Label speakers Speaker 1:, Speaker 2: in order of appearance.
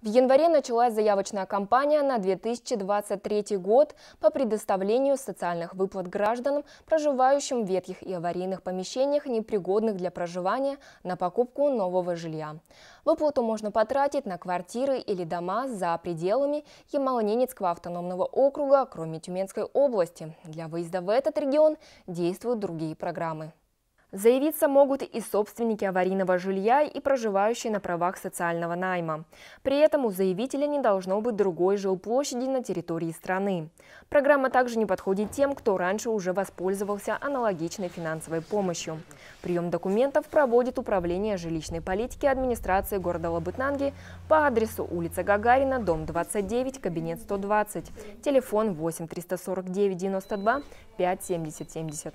Speaker 1: В январе началась заявочная кампания на 2023 год по предоставлению социальных выплат гражданам, проживающим в ветхих и аварийных помещениях, непригодных для проживания, на покупку нового жилья. Выплату можно потратить на квартиры или дома за пределами Ямало-Ненецкого автономного округа, кроме Тюменской области. Для выезда в этот регион действуют другие программы. Заявиться могут и собственники аварийного жилья, и проживающие на правах социального найма. При этом у заявителя не должно быть другой жилплощади на территории страны. Программа также не подходит тем, кто раньше уже воспользовался аналогичной финансовой помощью. Прием документов проводит Управление жилищной политики администрации города Лабытнанги по адресу улица Гагарина, дом 29, кабинет 120, телефон 8 349 92 5 70 70.